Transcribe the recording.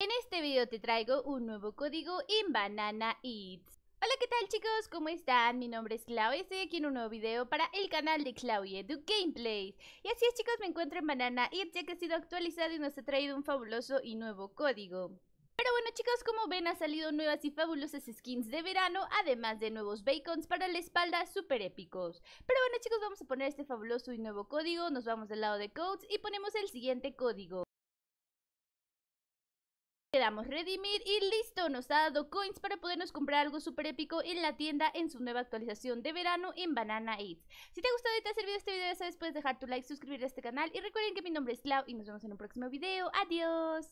En este video te traigo un nuevo código en Banana Eats. Hola, ¿qué tal chicos? ¿Cómo están? Mi nombre es Clau y estoy aquí en un nuevo video para el canal de Clau y Edu Y así es chicos, me encuentro en Banana Eats ya que ha sido actualizado y nos ha traído un fabuloso y nuevo código. Pero bueno chicos, como ven ha salido nuevas y fabulosas skins de verano, además de nuevos bacons para la espalda super épicos. Pero bueno chicos, vamos a poner este fabuloso y nuevo código, nos vamos al lado de codes y ponemos el siguiente código. Quedamos redimir y listo, nos ha dado coins para podernos comprar algo súper épico en la tienda en su nueva actualización de verano en Banana Eats. Si te ha gustado y te ha servido este video, ya sabes, puedes dejar tu like, suscribirte a este canal y recuerden que mi nombre es Clau y nos vemos en un próximo video. ¡Adiós!